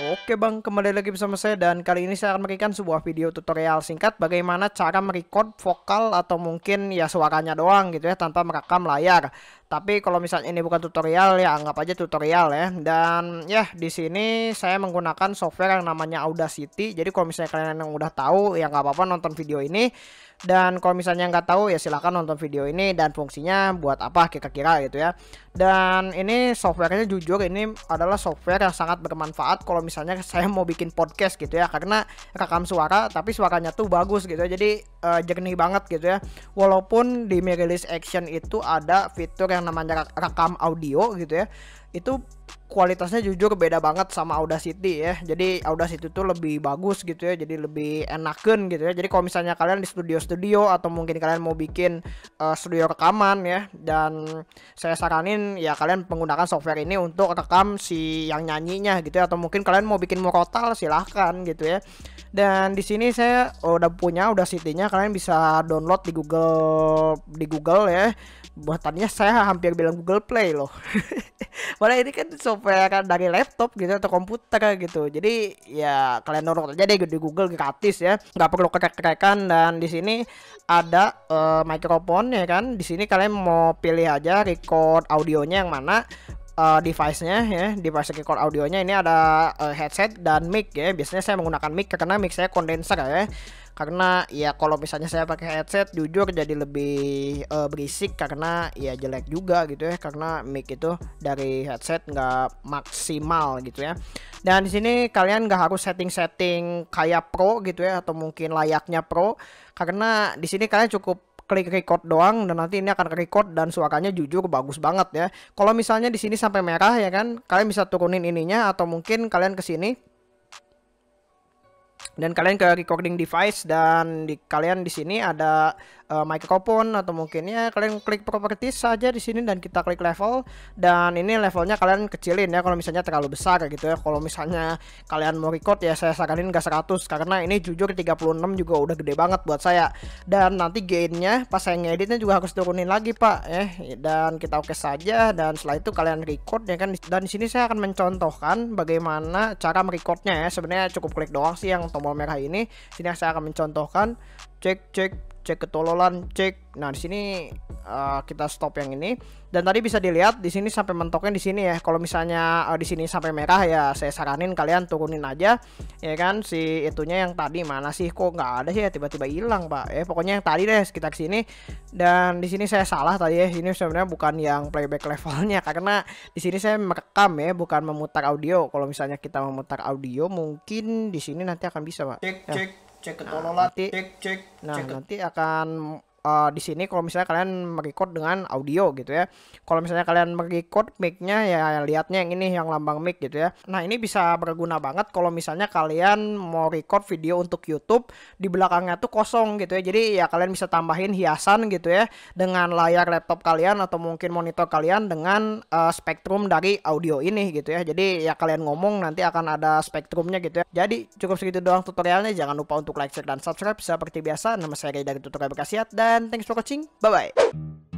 Oke bang, kembali lagi bersama saya dan kali ini saya akan memberikan sebuah video tutorial singkat bagaimana cara merecord vokal atau mungkin ya suaranya doang gitu ya tanpa merekam layar. Tapi kalau misalnya ini bukan tutorial ya anggap aja tutorial ya. Dan ya di sini saya menggunakan software yang namanya Audacity. Jadi kalau misalnya kalian yang udah tahu ya nggak apa-apa nonton video ini. Dan kalau misalnya nggak tahu ya silahkan nonton video ini dan fungsinya buat apa kira-kira gitu ya. Dan ini softwarenya jujur ini adalah software yang sangat bermanfaat kalau misalnya saya mau bikin podcast gitu ya. Karena rekam suara tapi suaranya tuh bagus gitu ya. Jadi uh, jernih banget gitu ya. Walaupun di Mirilis Action itu ada fitur yang yang namanya rekam audio gitu ya itu kualitasnya jujur beda banget sama Audacity ya. Jadi Audacity itu lebih bagus gitu ya, jadi lebih enaken gitu ya. Jadi kalau misalnya kalian di studio-studio atau mungkin kalian mau bikin uh, studio rekaman ya dan saya saranin ya kalian menggunakan software ini untuk rekam si yang nyanyinya gitu ya atau mungkin kalian mau bikin murotal silahkan gitu ya. Dan di sini saya udah punya Audacity-nya, kalian bisa download di Google di Google ya. Buat tadinya saya hampir bilang Google Play loh. padahal ini kan software kan dari laptop gitu atau komputer gitu jadi ya kalian download aja deh di Google gratis ya nggak perlu kerek-kerekan dan di sini ada uh, eh, mikrofon ya kan di sini kalian mau pilih aja record audionya yang mana uh, device-nya ya, device record audionya ini ada uh, headset dan mic ya. Biasanya saya menggunakan mic karena mic saya kondenser ya karena ya kalau misalnya saya pakai headset jujur jadi lebih uh, berisik karena ya jelek juga gitu ya karena mic itu dari headset nggak maksimal gitu ya dan di sini kalian nggak harus setting-setting kayak pro gitu ya atau mungkin layaknya pro karena di sini kalian cukup klik record doang dan nanti ini akan record dan suaranya jujur bagus banget ya. Kalau misalnya di sini sampai merah ya kan, kalian bisa turunin ininya atau mungkin kalian kesini dan kalian ke recording device dan di kalian di sini ada uh, eh, microphone atau mungkin ya kalian klik properties saja di sini dan kita klik level dan ini levelnya kalian kecilin ya kalau misalnya terlalu besar gitu ya kalau misalnya kalian mau record ya saya saranin gak 100 karena ini jujur 36 juga udah gede banget buat saya dan nanti gainnya pas saya ngeditnya juga harus turunin lagi pak eh dan kita oke okay saja dan setelah itu kalian record ya kan dan di sini saya akan mencontohkan bagaimana cara merecordnya ya sebenarnya cukup klik doang sih yang tombol merah ini sini saya akan mencontohkan cek cek cek ketololan cek nah di sini uh, kita stop yang ini dan tadi bisa dilihat di sini sampai mentoknya di sini ya kalau misalnya uh, di sini sampai merah ya saya saranin kalian turunin aja ya kan si itunya yang tadi mana sih kok nggak ada sih ya tiba-tiba hilang pak ya pokoknya yang tadi deh sekitar sini dan di sini saya salah tadi ya ini sebenarnya bukan yang playback levelnya karena di sini saya merekam ya bukan memutar audio kalau misalnya kita memutar audio mungkin di sini nanti akan bisa pak cek ya. cek cek ke nah, cek cek nah cek nanti akan uh, di sini kalau misalnya kalian merecord dengan audio gitu ya. Kalau misalnya kalian merecord micnya ya lihatnya yang ini yang lambang mic gitu ya. Nah, ini bisa berguna banget kalau misalnya kalian mau record video untuk YouTube di belakangnya tuh kosong gitu ya. Jadi ya kalian bisa tambahin hiasan gitu ya dengan layar laptop kalian atau mungkin monitor kalian dengan uh, spektrum dari audio ini gitu ya. Jadi ya kalian ngomong nanti akan ada spektrumnya gitu ya. Jadi cukup segitu doang tutorialnya. Jangan lupa untuk like, share dan subscribe seperti biasa. Nama saya dari Tutorial Berkasiat dan and thanks for watching. Bye-bye.